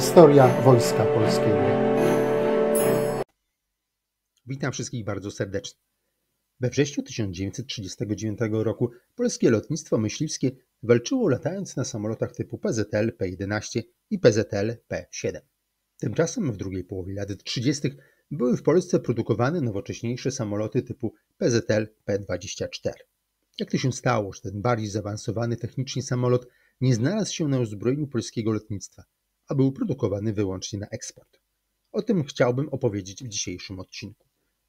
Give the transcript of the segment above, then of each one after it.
Historia Wojska Polskiego. Witam wszystkich bardzo serdecznie. We wrześniu 1939 roku polskie lotnictwo myśliwskie walczyło latając na samolotach typu PZL P-11 i PZL P-7. Tymczasem w drugiej połowie lat 30. były w Polsce produkowane nowocześniejsze samoloty typu PZL P-24. Jak to się stało, że ten bardziej zaawansowany technicznie samolot nie znalazł się na uzbrojeniu polskiego lotnictwa? a był produkowany wyłącznie na eksport. O tym chciałbym opowiedzieć w dzisiejszym odcinku.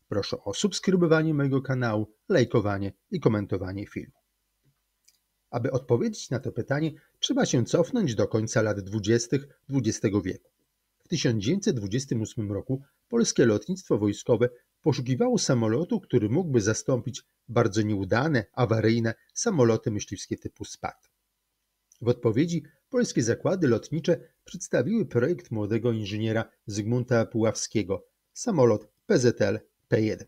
Proszę o subskrybowanie mojego kanału, lajkowanie i komentowanie filmu. Aby odpowiedzieć na to pytanie, trzeba się cofnąć do końca lat 20. XX wieku. W 1928 roku polskie lotnictwo wojskowe poszukiwało samolotu, który mógłby zastąpić bardzo nieudane, awaryjne samoloty myśliwskie typu SPAD. W odpowiedzi polskie zakłady lotnicze przedstawiły projekt młodego inżyniera Zygmunta Puławskiego samolot PZL P1.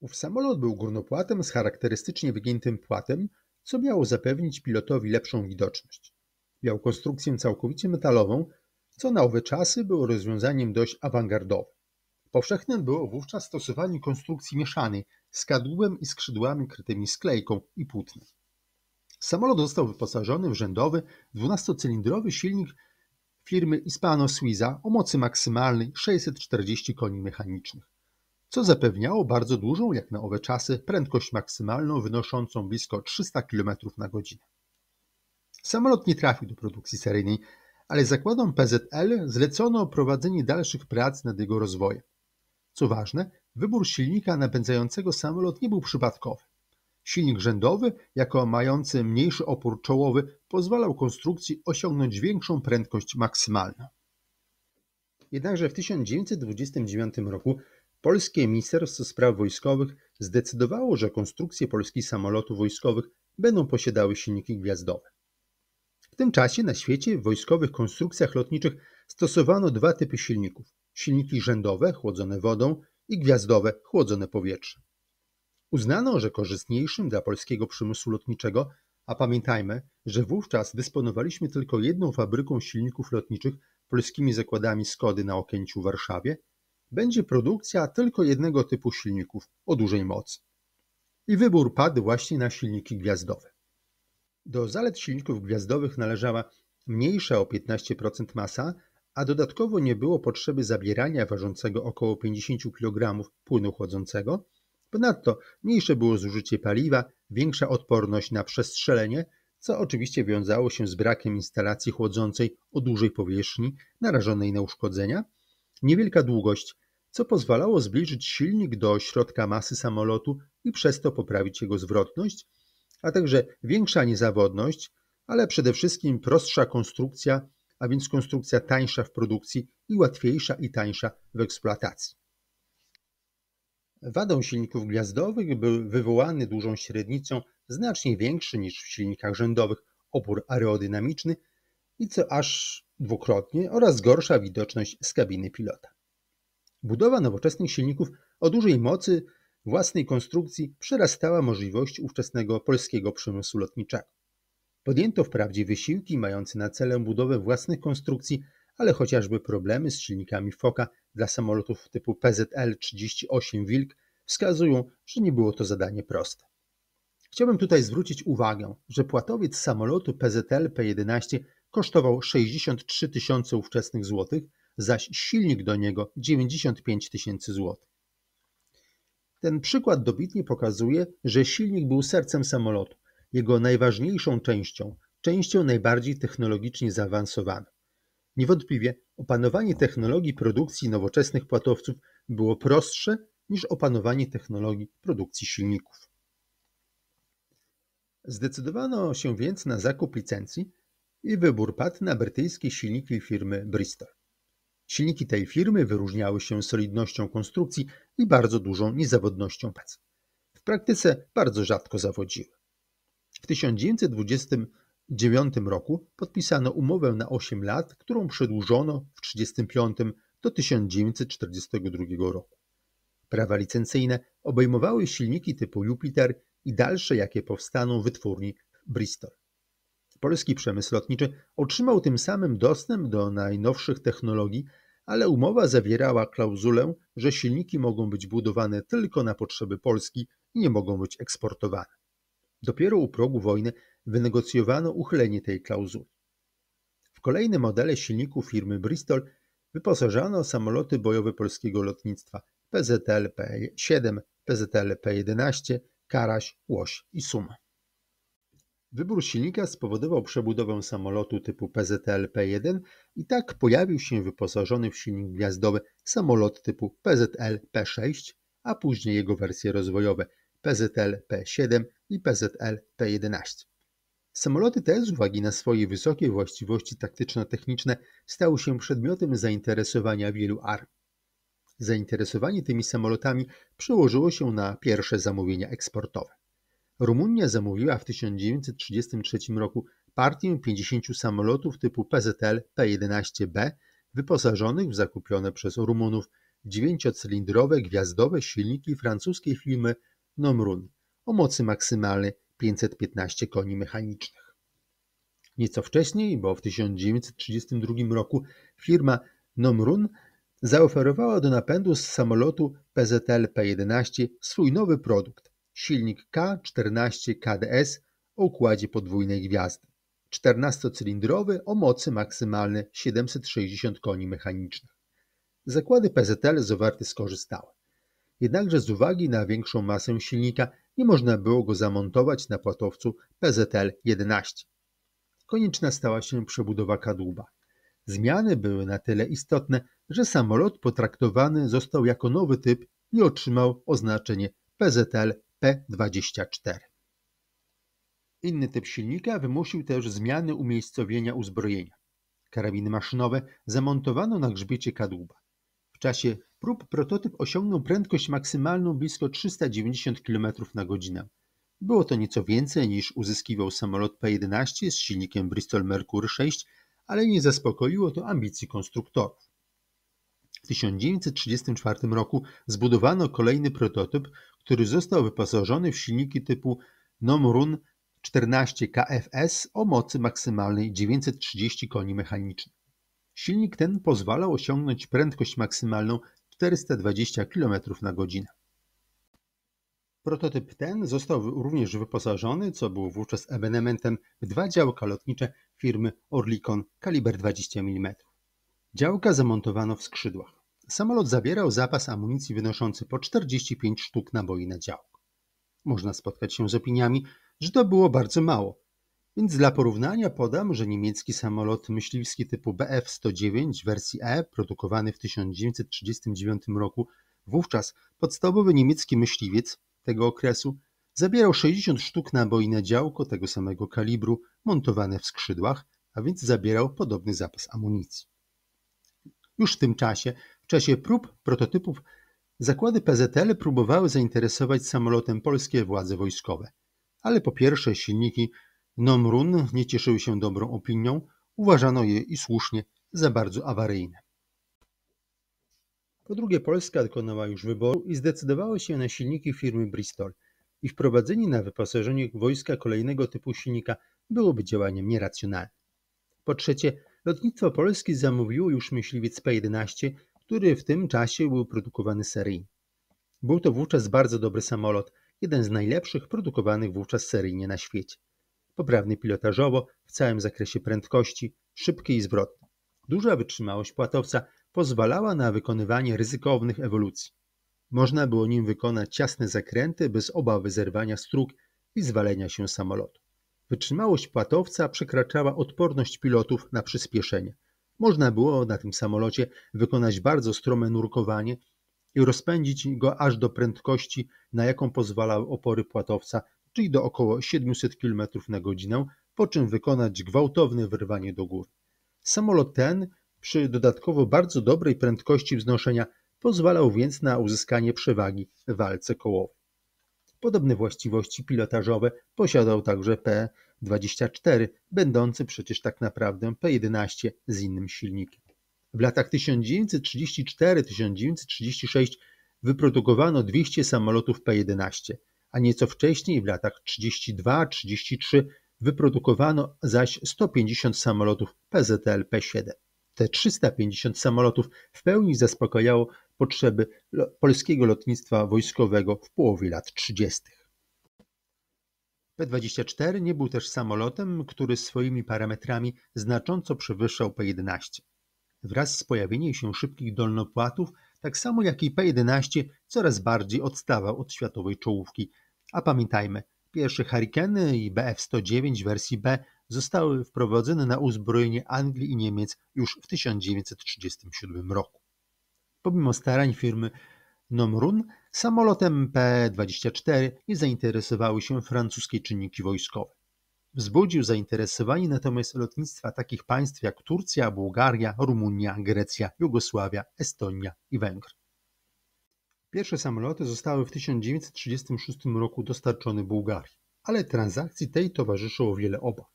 Ów samolot był górnopłatem z charakterystycznie wygiętym płatem, co miało zapewnić pilotowi lepszą widoczność. Miał konstrukcję całkowicie metalową, co na owe czasy było rozwiązaniem dość awangardowym. Powszechne było wówczas stosowanie konstrukcji mieszanej z kadłubem i skrzydłami krytymi sklejką i płótnem. Samolot został wyposażony w rzędowy 12-cylindrowy silnik firmy Hispano-Suiza o mocy maksymalnej 640 koni mechanicznych, co zapewniało bardzo dużą jak na owe czasy prędkość maksymalną wynoszącą blisko 300 km na godzinę. Samolot nie trafił do produkcji seryjnej, ale zakładom PZL zlecono prowadzenie dalszych prac nad jego rozwojem. Co ważne, wybór silnika napędzającego samolot nie był przypadkowy. Silnik rzędowy, jako mający mniejszy opór czołowy, pozwalał konstrukcji osiągnąć większą prędkość maksymalną. Jednakże w 1929 roku polskie Ministerstwo Spraw Wojskowych zdecydowało, że konstrukcje polskich samolotów wojskowych będą posiadały silniki gwiazdowe. W tym czasie na świecie w wojskowych konstrukcjach lotniczych stosowano dwa typy silników: silniki rzędowe chłodzone wodą i gwiazdowe chłodzone powietrzem. Uznano, że korzystniejszym dla polskiego przemysłu lotniczego, a pamiętajmy, że wówczas dysponowaliśmy tylko jedną fabryką silników lotniczych polskimi zakładami Skody na Okęciu w Warszawie, będzie produkcja tylko jednego typu silników o dużej mocy. I wybór padł właśnie na silniki gwiazdowe. Do zalet silników gwiazdowych należała mniejsza o 15% masa, a dodatkowo nie było potrzeby zabierania ważącego około 50 kg płynu chłodzącego, Ponadto mniejsze było zużycie paliwa, większa odporność na przestrzelenie, co oczywiście wiązało się z brakiem instalacji chłodzącej o dużej powierzchni narażonej na uszkodzenia, niewielka długość, co pozwalało zbliżyć silnik do środka masy samolotu i przez to poprawić jego zwrotność, a także większa niezawodność, ale przede wszystkim prostsza konstrukcja, a więc konstrukcja tańsza w produkcji i łatwiejsza i tańsza w eksploatacji. Wadą silników gwiazdowych był wywołany dużą średnicą znacznie większy niż w silnikach rzędowych opór aerodynamiczny i co aż dwukrotnie oraz gorsza widoczność z kabiny pilota. Budowa nowoczesnych silników o dużej mocy własnej konstrukcji przerastała możliwość ówczesnego polskiego przemysłu lotniczego. Podjęto wprawdzie wysiłki mające na celu budowę własnych konstrukcji ale chociażby problemy z silnikami Foka dla samolotów typu PZL-38 Wilk wskazują, że nie było to zadanie proste. Chciałbym tutaj zwrócić uwagę, że płatowiec samolotu PZL-P11 kosztował 63 tysiące ówczesnych złotych, zaś silnik do niego 95 tysięcy złotych. Ten przykład dobitnie pokazuje, że silnik był sercem samolotu, jego najważniejszą częścią, częścią najbardziej technologicznie zaawansowaną. Niewątpliwie opanowanie technologii produkcji nowoczesnych płatowców było prostsze niż opanowanie technologii produkcji silników. Zdecydowano się więc na zakup licencji i wybór padł na brytyjskie silniki firmy Bristol. Silniki tej firmy wyróżniały się solidnością konstrukcji i bardzo dużą niezawodnością pracy. W praktyce bardzo rzadko zawodziły. W 1920 1939 roku podpisano umowę na 8 lat, którą przedłużono w 1935 do 1942 roku. Prawa licencyjne obejmowały silniki typu Jupiter i dalsze, jakie powstaną w wytwórni Bristol. Polski przemysł lotniczy otrzymał tym samym dostęp do najnowszych technologii, ale umowa zawierała klauzulę, że silniki mogą być budowane tylko na potrzeby Polski i nie mogą być eksportowane. Dopiero u progu wojny wynegocjowano uchylenie tej klauzuli. W kolejne modele silników firmy Bristol wyposażano samoloty bojowe polskiego lotnictwa PZL P7, PZL P11, Karaś, Łoś i Suma. Wybór silnika spowodował przebudowę samolotu typu PZL P1 i tak pojawił się wyposażony w silnik gwiazdowy samolot typu PZL P6, a później jego wersje rozwojowe – PZL P7 i PZL P11. Samoloty te, z uwagi na swoje wysokie właściwości taktyczno-techniczne, stały się przedmiotem zainteresowania wielu armii. Zainteresowanie tymi samolotami przełożyło się na pierwsze zamówienia eksportowe. Rumunia zamówiła w 1933 roku partię 50 samolotów typu PZL P11B wyposażonych w zakupione przez Rumunów dziewięciocylindrowe gwiazdowe silniki francuskiej firmy Nomrun o mocy maksymalnej 515 koni mechanicznych. Nieco wcześniej, bo w 1932 roku firma Nomrun zaoferowała do napędu z samolotu PZL P11 swój nowy produkt silnik K14 KDS o układzie podwójnej gwiazdy. 14-cylindrowy o mocy maksymalnej 760 koni mechanicznych. Zakłady PZL z skorzystały jednakże z uwagi na większą masę silnika nie można było go zamontować na płatowcu PZL-11. Konieczna stała się przebudowa kadłuba. Zmiany były na tyle istotne, że samolot potraktowany został jako nowy typ i otrzymał oznaczenie PZL P-24. Inny typ silnika wymusił też zmiany umiejscowienia uzbrojenia. Karabiny maszynowe zamontowano na grzbiecie kadłuba czasie prób prototyp osiągnął prędkość maksymalną blisko 390 km na godzinę. Było to nieco więcej niż uzyskiwał samolot P-11 z silnikiem Bristol Mercury 6, ale nie zaspokoiło to ambicji konstruktorów. W 1934 roku zbudowano kolejny prototyp, który został wyposażony w silniki typu Nomrun 14 KFS o mocy maksymalnej 930 koni mechanicznych. Silnik ten pozwalał osiągnąć prędkość maksymalną 420 km na godzinę. Prototyp ten został również wyposażony, co było wówczas ewenementem, w dwa działka lotnicze firmy Orlikon kaliber 20 mm. Działka zamontowano w skrzydłach. Samolot zabierał zapas amunicji wynoszący po 45 sztuk naboi na działko. Można spotkać się z opiniami, że to było bardzo mało, więc dla porównania podam, że niemiecki samolot myśliwski typu BF-109 wersji E, produkowany w 1939 roku, wówczas podstawowy niemiecki myśliwiec tego okresu, zabierał 60 sztuk naboi na działko tego samego kalibru montowane w skrzydłach, a więc zabierał podobny zapas amunicji. Już w tym czasie, w czasie prób prototypów, zakłady PZL próbowały zainteresować samolotem polskie władze wojskowe, ale po pierwsze silniki Nomrun nie cieszyły się dobrą opinią, uważano je i słusznie za bardzo awaryjne. Po drugie, Polska dokonała już wyboru i zdecydowała się na silniki firmy Bristol. I wprowadzenie na wyposażenie wojska kolejnego typu silnika byłoby działaniem nieracjonalnym. Po trzecie, lotnictwo Polski zamówiło już myśliwiec P-11, który w tym czasie był produkowany seryjnie. Był to wówczas bardzo dobry samolot, jeden z najlepszych produkowanych wówczas seryjnie na świecie poprawny pilotażowo w całym zakresie prędkości, szybki i zwrotny. Duża wytrzymałość płatowca pozwalała na wykonywanie ryzykownych ewolucji. Można było nim wykonać ciasne zakręty bez obawy zerwania strug i zwalenia się samolotu. Wytrzymałość płatowca przekraczała odporność pilotów na przyspieszenie. Można było na tym samolocie wykonać bardzo strome nurkowanie i rozpędzić go aż do prędkości, na jaką pozwalały opory płatowca czyli do około 700 km na godzinę, po czym wykonać gwałtowne wyrwanie do gór. Samolot ten, przy dodatkowo bardzo dobrej prędkości wznoszenia, pozwalał więc na uzyskanie przewagi w walce kołowej. Podobne właściwości pilotażowe posiadał także P-24, będący przecież tak naprawdę P-11 z innym silnikiem. W latach 1934-1936 wyprodukowano 200 samolotów P-11 a nieco wcześniej w latach 32-33 wyprodukowano zaś 150 samolotów PZL-P7. Te 350 samolotów w pełni zaspokajało potrzeby polskiego lotnictwa wojskowego w połowie lat 30. P-24 nie był też samolotem, który swoimi parametrami znacząco przewyższał P-11. Wraz z pojawieniem się szybkich dolnopłatów tak samo jak i P-11 coraz bardziej odstawał od światowej czołówki. A pamiętajmy, pierwsze Hurricane i BF-109 wersji B zostały wprowadzone na uzbrojenie Anglii i Niemiec już w 1937 roku. Pomimo starań firmy Nomrun, samolotem P-24 nie zainteresowały się francuskie czynniki wojskowe. Wzbudził zainteresowanie natomiast lotnictwa takich państw jak Turcja, Bułgaria, Rumunia, Grecja, Jugosławia, Estonia i Węgry. Pierwsze samoloty zostały w 1936 roku dostarczone Bułgarii, ale transakcji tej towarzyszyło wiele obaw.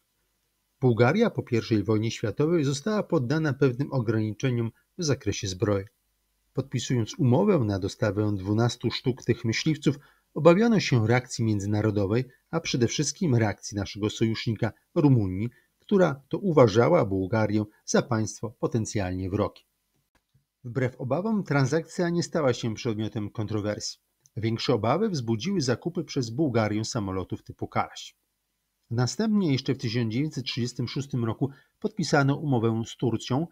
Bułgaria po I wojnie światowej została poddana pewnym ograniczeniom w zakresie zbrojeń. Podpisując umowę na dostawę 12 sztuk tych myśliwców, Obawiano się reakcji międzynarodowej, a przede wszystkim reakcji naszego sojusznika Rumunii, która to uważała Bułgarię za państwo potencjalnie wrogie. Wbrew obawom transakcja nie stała się przedmiotem kontrowersji. Większe obawy wzbudziły zakupy przez Bułgarię samolotów typu Karaś. Następnie jeszcze w 1936 roku podpisano umowę z Turcją,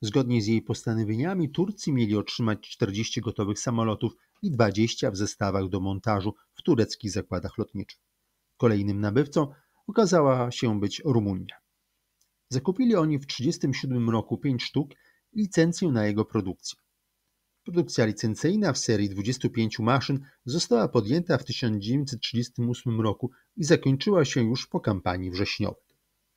Zgodnie z jej postanowieniami Turcy mieli otrzymać 40 gotowych samolotów i 20 w zestawach do montażu w tureckich zakładach lotniczych. Kolejnym nabywcą okazała się być Rumunia. Zakupili oni w 1937 roku 5 sztuk i licencję na jego produkcję. Produkcja licencyjna w serii 25 maszyn została podjęta w 1938 roku i zakończyła się już po kampanii wrześniowej.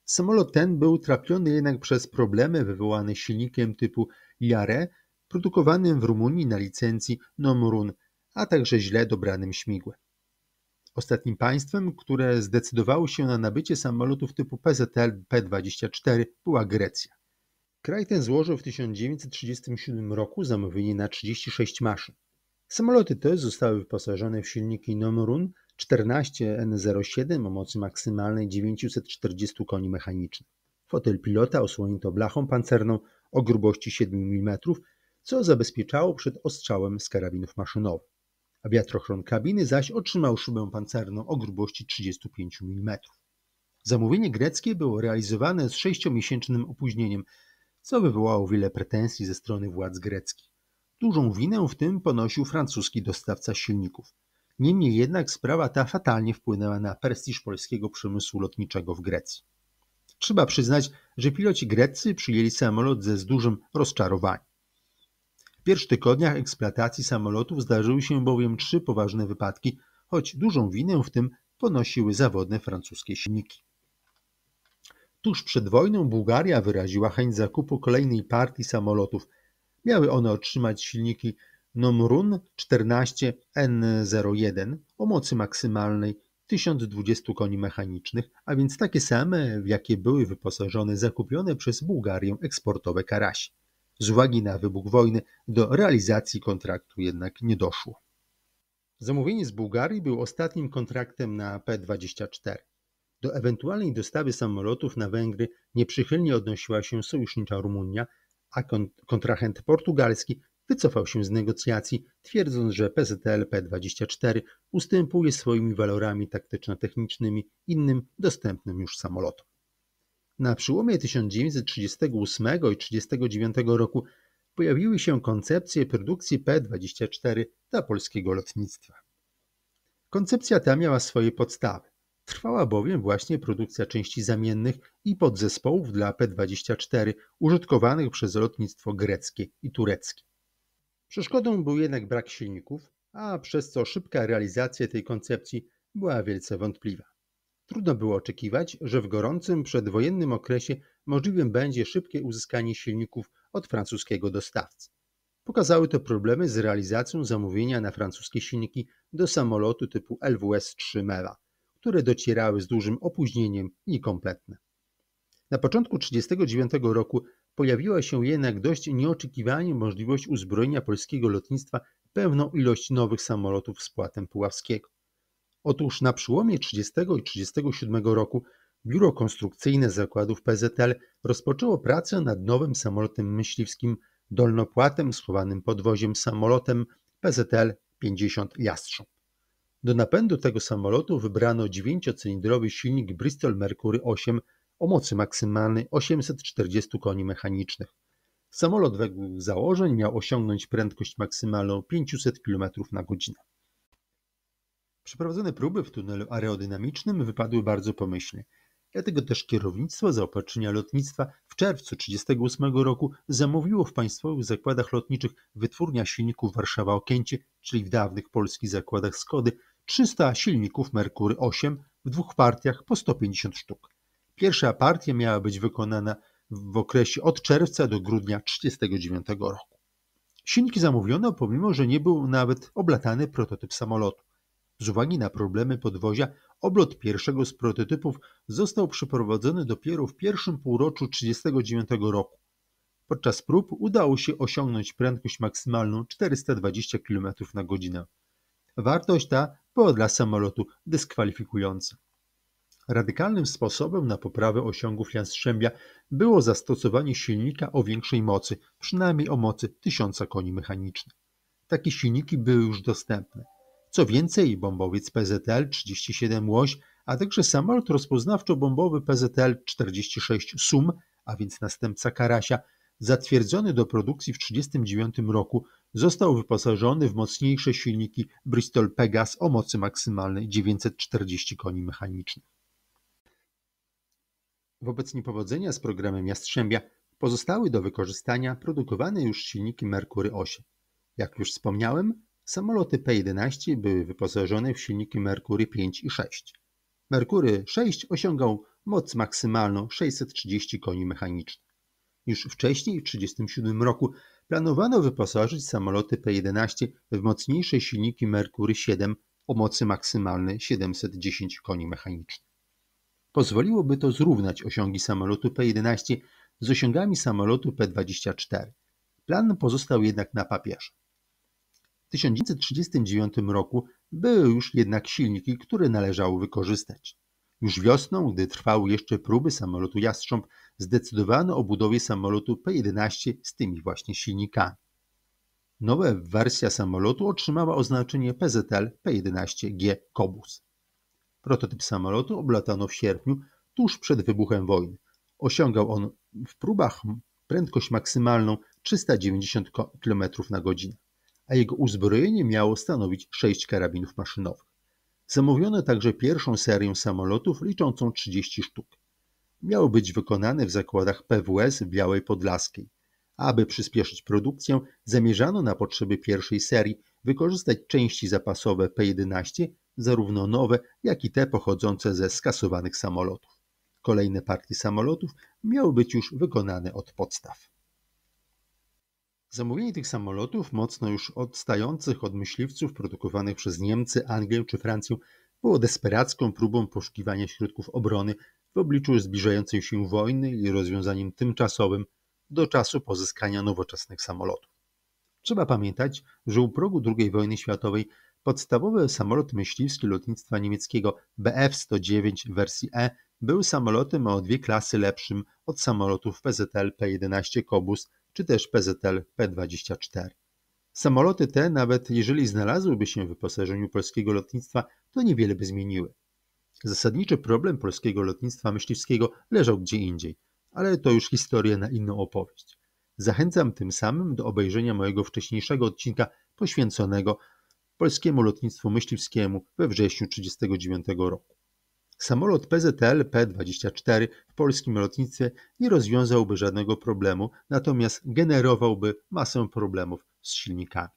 Samolot ten był trapiony jednak przez problemy wywołane silnikiem typu Jare, produkowanym w Rumunii na licencji Nomrun, a także źle dobranym śmigłem. Ostatnim państwem, które zdecydowało się na nabycie samolotów typu PZL P-24 była Grecja. Kraj ten złożył w 1937 roku zamówienie na 36 maszyn. Samoloty te zostały wyposażone w silniki Nomrun 14N07 o mocy maksymalnej 940 koni mechanicznych. Fotel pilota osłonięto blachą pancerną o grubości 7 mm, co zabezpieczało przed ostrzałem z karabinów maszynowych. A wiatrochron kabiny zaś otrzymał szybę pancerną o grubości 35 mm. Zamówienie greckie było realizowane z sześciomiesięcznym opóźnieniem, co wywołało wiele pretensji ze strony władz greckich. Dużą winę w tym ponosił francuski dostawca silników. Niemniej jednak sprawa ta fatalnie wpłynęła na prestiż polskiego przemysłu lotniczego w Grecji. Trzeba przyznać, że piloci greccy przyjęli samolot ze z dużym rozczarowaniem. W pierwszych tygodniach eksploatacji samolotów zdarzyły się bowiem trzy poważne wypadki, choć dużą winę w tym ponosiły zawodne francuskie silniki. Tuż przed wojną Bułgaria wyraziła chęć zakupu kolejnej partii samolotów. Miały one otrzymać silniki Nomrun 14N01 o mocy maksymalnej 1020 koni mechanicznych, a więc takie same, w jakie były wyposażone zakupione przez Bułgarię eksportowe karasi. Z uwagi na wybuch wojny do realizacji kontraktu jednak nie doszło. Zamówienie z Bułgarii był ostatnim kontraktem na P-24. Do ewentualnej dostawy samolotów na Węgry nieprzychylnie odnosiła się sojusznicza Rumunia, a kontrahent portugalski wycofał się z negocjacji, twierdząc, że PZL p 24 ustępuje swoimi walorami taktyczno-technicznymi innym dostępnym już samolotom. Na przełomie 1938 i 1939 roku pojawiły się koncepcje produkcji P-24 dla polskiego lotnictwa. Koncepcja ta miała swoje podstawy. Trwała bowiem właśnie produkcja części zamiennych i podzespołów dla P-24 użytkowanych przez lotnictwo greckie i tureckie. Przeszkodą był jednak brak silników, a przez co szybka realizacja tej koncepcji była wielce wątpliwa. Trudno było oczekiwać, że w gorącym przedwojennym okresie możliwym będzie szybkie uzyskanie silników od francuskiego dostawcy. Pokazały to problemy z realizacją zamówienia na francuskie silniki do samolotu typu LWS-3 Mela, które docierały z dużym opóźnieniem i kompletne. Na początku 1939 roku pojawiła się jednak dość nieoczekiwanie możliwość uzbrojenia polskiego lotnictwa pewną ilość nowych samolotów z płatem puławskiego. Otóż na przyłomie 30 i 37 roku Biuro Konstrukcyjne Zakładów PZL rozpoczęło pracę nad nowym samolotem myśliwskim dolnopłatem schowanym podwoziem samolotem PZL 50 Jastrząb. Do napędu tego samolotu wybrano dziewięciocylindrowy silnik Bristol Mercury 8 o mocy maksymalnej 840 koni mechanicznych. Samolot według założeń miał osiągnąć prędkość maksymalną 500 km na godzinę. Przeprowadzone próby w tunelu aerodynamicznym wypadły bardzo pomyślnie. Dlatego też kierownictwo zaopatrzenia lotnictwa w czerwcu 1938 roku zamówiło w Państwowych Zakładach Lotniczych wytwórnia silników Warszawa-Okęcie, czyli w dawnych polskich zakładach Skody, 300 silników Merkury 8 w dwóch partiach po 150 sztuk. Pierwsza partia miała być wykonana w okresie od czerwca do grudnia 1939 roku. Silniki zamówiono, pomimo że nie był nawet oblatany prototyp samolotu. Z uwagi na problemy podwozia, oblot pierwszego z prototypów został przeprowadzony dopiero w pierwszym półroczu 1939 roku. Podczas prób udało się osiągnąć prędkość maksymalną 420 km na godzinę. Wartość ta była dla samolotu dyskwalifikująca. Radykalnym sposobem na poprawę osiągów Jastrzębia było zastosowanie silnika o większej mocy, przynajmniej o mocy 1000 koni mechanicznych. Takie silniki były już dostępne. Co więcej, bombowiec PZL-37 Łoś, a także samolot rozpoznawczo-bombowy PZL-46 Sum, a więc następca Karasia, zatwierdzony do produkcji w 1939 roku, został wyposażony w mocniejsze silniki Bristol Pegas o mocy maksymalnej 940 koni mechanicznych. Wobec niepowodzenia z programem Jastrzębia pozostały do wykorzystania produkowane już silniki Merkury 8. Jak już wspomniałem, samoloty P-11 były wyposażone w silniki Merkury 5 i 6. Merkury 6 osiągał moc maksymalną 630 koni mechanicznych. Już wcześniej, w 1937 roku, planowano wyposażyć samoloty P-11 w mocniejsze silniki Merkury 7 o mocy maksymalnej 710 koni mechanicznych. Pozwoliłoby to zrównać osiągi samolotu P-11 z osiągami samolotu P-24. Plan pozostał jednak na papierze. W 1939 roku były już jednak silniki, które należało wykorzystać. Już wiosną, gdy trwały jeszcze próby samolotu Jastrząb, zdecydowano o budowie samolotu P-11 z tymi właśnie silnikami. Nowa wersja samolotu otrzymała oznaczenie PZL P-11G Kobus. Prototyp samolotu oblatano w sierpniu, tuż przed wybuchem wojny. Osiągał on w próbach prędkość maksymalną 390 km na godzinę, a jego uzbrojenie miało stanowić 6 karabinów maszynowych. Zamówiono także pierwszą serię samolotów liczącą 30 sztuk. Miały być wykonane w zakładach PWS w Białej Podlaskiej. Aby przyspieszyć produkcję, zamierzano na potrzeby pierwszej serii wykorzystać części zapasowe P-11 zarówno nowe, jak i te pochodzące ze skasowanych samolotów. Kolejne partie samolotów miały być już wykonane od podstaw. Zamówienie tych samolotów, mocno już odstających od myśliwców produkowanych przez Niemcy, Anglię czy Francję, było desperacką próbą poszukiwania środków obrony w obliczu zbliżającej się wojny i rozwiązaniem tymczasowym do czasu pozyskania nowoczesnych samolotów. Trzeba pamiętać, że u progu II wojny światowej Podstawowy samolot myśliwski lotnictwa niemieckiego Bf-109 wersji E był samolotem o dwie klasy lepszym od samolotów PZL P-11 Kobus czy też PZL P-24. Samoloty te, nawet jeżeli znalazłyby się w wyposażeniu polskiego lotnictwa, to niewiele by zmieniły. Zasadniczy problem polskiego lotnictwa myśliwskiego leżał gdzie indziej, ale to już historia na inną opowieść. Zachęcam tym samym do obejrzenia mojego wcześniejszego odcinka poświęconego polskiemu lotnictwu myśliwskiemu we wrześniu 1939 roku. Samolot PZL P-24 w polskim lotnictwie nie rozwiązałby żadnego problemu, natomiast generowałby masę problemów z silnikami.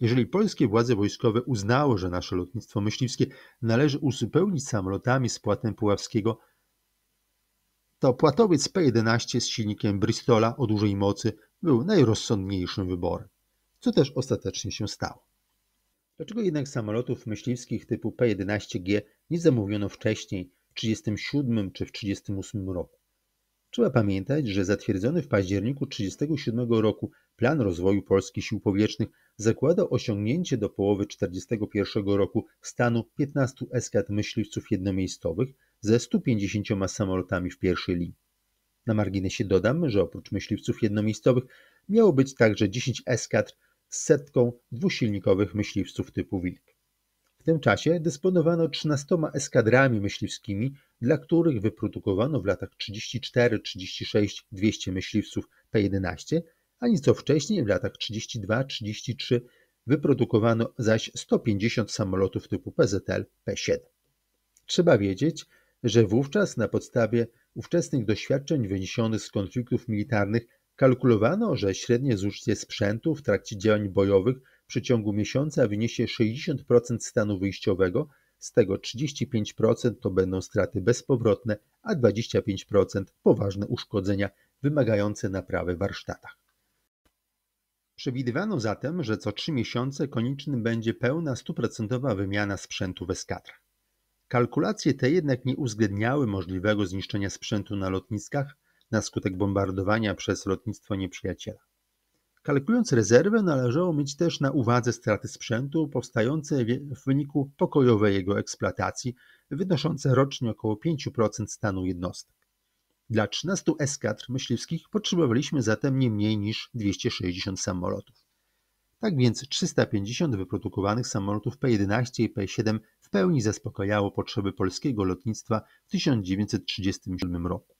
Jeżeli polskie władze wojskowe uznało, że nasze lotnictwo myśliwskie należy uzupełnić samolotami z płatem puławskiego, to płatowiec P-11 z silnikiem Bristola o dużej mocy był najrozsądniejszym wyborem, co też ostatecznie się stało. Dlaczego jednak samolotów myśliwskich typu P-11G nie zamówiono wcześniej, w 1937 czy w 1938 roku? Trzeba pamiętać, że zatwierdzony w październiku 1937 roku plan rozwoju polskich sił powietrznych zakładał osiągnięcie do połowy 1941 roku stanu 15 eskad myśliwców jednomiejscowych ze 150 samolotami w pierwszej linii. Na marginesie dodam, że oprócz myśliwców jednomiejscowych miało być także 10 eskadr z setką dwusilnikowych myśliwców typu Wilk. W tym czasie dysponowano 13 eskadrami myśliwskimi, dla których wyprodukowano w latach 34-36 200 myśliwców P-11, a nieco wcześniej w latach 32-33 wyprodukowano zaś 150 samolotów typu PZL P-7. Trzeba wiedzieć, że wówczas na podstawie ówczesnych doświadczeń wyniesionych z konfliktów militarnych Kalkulowano, że średnie zużycie sprzętu w trakcie działań bojowych w przeciągu miesiąca wyniesie 60% stanu wyjściowego, z tego 35% to będą straty bezpowrotne, a 25% poważne uszkodzenia wymagające naprawy w warsztatach. Przewidywano zatem, że co 3 miesiące konieczny będzie pełna 100% wymiana sprzętu w eskadrach. Kalkulacje te jednak nie uwzględniały możliwego zniszczenia sprzętu na lotniskach, na skutek bombardowania przez lotnictwo nieprzyjaciela. Kalkulując rezerwę, należało mieć też na uwadze straty sprzętu powstające w wyniku pokojowej jego eksploatacji, wynoszące rocznie około 5% stanu jednostek. Dla 13 eskadr myśliwskich potrzebowaliśmy zatem nie mniej niż 260 samolotów. Tak więc 350 wyprodukowanych samolotów P-11 i P-7 w pełni zaspokajało potrzeby polskiego lotnictwa w 1937 roku.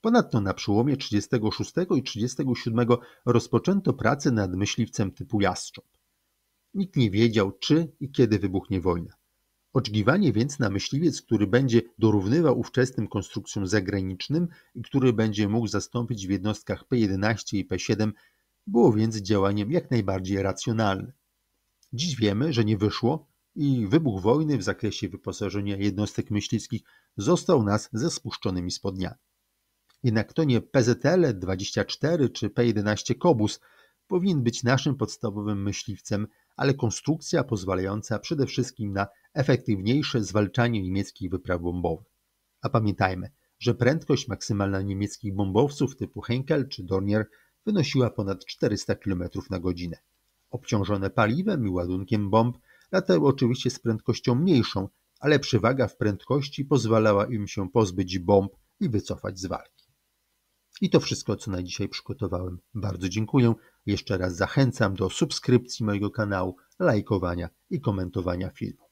Ponadto na przełomie 36 i 37 rozpoczęto pracę nad myśliwcem typu Jastrząb. Nikt nie wiedział, czy i kiedy wybuchnie wojna. Oczekiwanie więc na myśliwiec, który będzie dorównywał ówczesnym konstrukcjom zagranicznym i który będzie mógł zastąpić w jednostkach P-11 i P-7, było więc działaniem jak najbardziej racjonalnym. Dziś wiemy, że nie wyszło i wybuch wojny w zakresie wyposażenia jednostek myśliwskich został nas ze spuszczonymi spodniami. Jednak to nie PZL-24 czy P11 Kobus powinien być naszym podstawowym myśliwcem, ale konstrukcja pozwalająca przede wszystkim na efektywniejsze zwalczanie niemieckich wypraw bombowych. A pamiętajmy, że prędkość maksymalna niemieckich bombowców typu Henkel czy Dornier wynosiła ponad 400 km na godzinę. Obciążone paliwem i ładunkiem bomb latały oczywiście z prędkością mniejszą, ale przewaga w prędkości pozwalała im się pozbyć bomb i wycofać z walki. I to wszystko, co na dzisiaj przygotowałem. Bardzo dziękuję. Jeszcze raz zachęcam do subskrypcji mojego kanału, lajkowania i komentowania filmu.